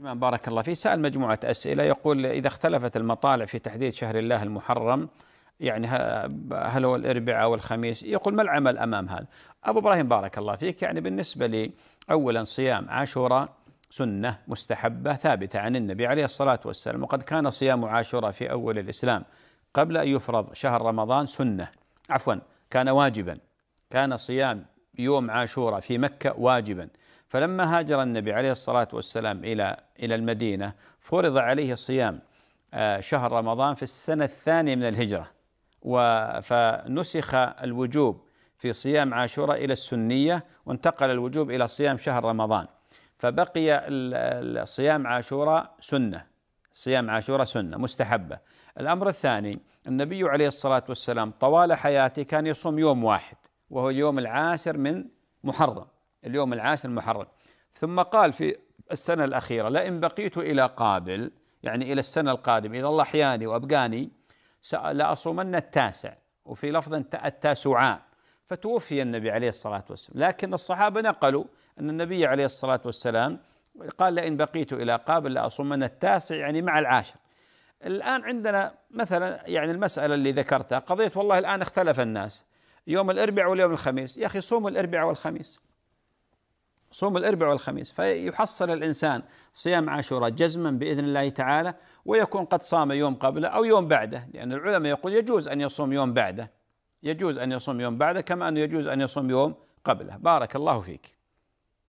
بارك الله فيه سأل مجموعة أسئلة يقول إذا اختلفت المطالع في تحديد شهر الله المحرم يعني هل هو الاربعاء او الخميس؟ يقول ما العمل امام هذا؟ ابو ابراهيم بارك الله فيك يعني بالنسبه لي اولا صيام عاشوراء سنه مستحبه ثابته عن النبي عليه الصلاه والسلام وقد كان صيام عاشوراء في اول الاسلام قبل ان يفرض شهر رمضان سنه عفوا كان واجبا كان صيام يوم عاشوراء في مكة واجبا فلما هاجر النبي عليه الصلاة والسلام إلى إلى المدينة فرض عليه صيام آه، شهر رمضان في السنة الثانية من الهجرة فنسخ الوجوب في صيام عاشوراء إلى السنية وانتقل الوجوب إلى صيام شهر رمضان فبقي صيام عاشوراء سنة صيام عاشوراء سنة مستحبة الأمر الثاني النبي عليه الصلاة والسلام طوال حياته كان يصوم يوم واحد وهو اليوم العاشر من محرم اليوم العاشر محرم ثم قال في السنة الأخيرة لئن بقيت إلى قابل يعني إلى السنة القادمة إذا الله أحياني وأبقاني لأصومن التاسع وفي لفظ التاسعاء فتوفي النبي عليه الصلاة والسلام لكن الصحابة نقلوا أن النبي عليه الصلاة والسلام قال لئن بقيت إلى قابل لأصومن التاسع يعني مع العاشر الآن عندنا مثلا يعني المسألة اللي ذكرتها قضية والله الآن اختلف الناس يوم الاربعاء واليوم الخميس يا اخي صوم الاربعاء والخميس صوم الاربعاء والخميس فيحصل الانسان صيام عاشوراء جزما باذن الله تعالى ويكون قد صام يوم قبله او يوم بعده لان العلماء يقول يجوز ان يصوم يوم بعده يجوز ان يصوم يوم بعده كما انه يجوز ان يصوم يوم قبله بارك الله فيك